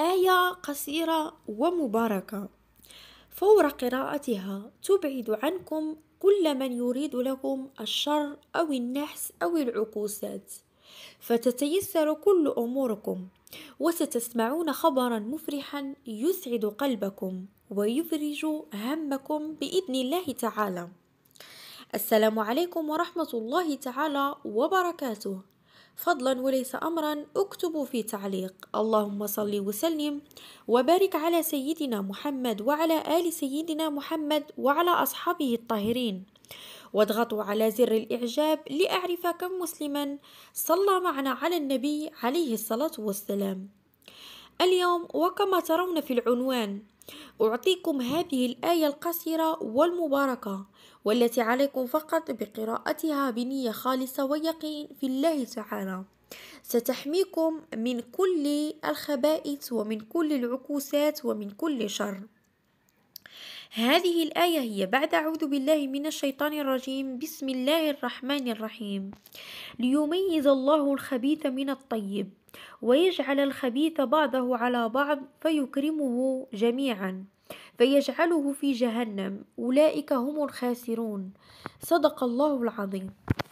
آية قصيرة ومباركة فور قراءتها تبعد عنكم كل من يريد لكم الشر أو النحس أو العكوسات فتتيسر كل أموركم وستسمعون خبرا مفرحا يسعد قلبكم ويفرج همكم بإذن الله تعالى السلام عليكم ورحمة الله تعالى وبركاته فضلا وليس امرا اكتبوا في تعليق اللهم صل وسلم وبارك على سيدنا محمد وعلى ال سيدنا محمد وعلى اصحابه الطاهرين واضغطوا على زر الاعجاب لاعرف كم مسلما صلى معنا على النبي عليه الصلاه والسلام اليوم وكما ترون في العنوان أعطيكم هذه الآية القصيرة والمباركة والتي عليكم فقط بقراءتها بنية خالصة ويقين في الله تعالى ستحميكم من كل الخبائث ومن كل العكوسات ومن كل شر هذه الآية هي بعد أعوذ بالله من الشيطان الرجيم بسم الله الرحمن الرحيم ليميز الله الخبيث من الطيب ويجعل الخبيث بعضه على بعض فيكرمه جميعا فيجعله في جهنم أولئك هم الخاسرون صدق الله العظيم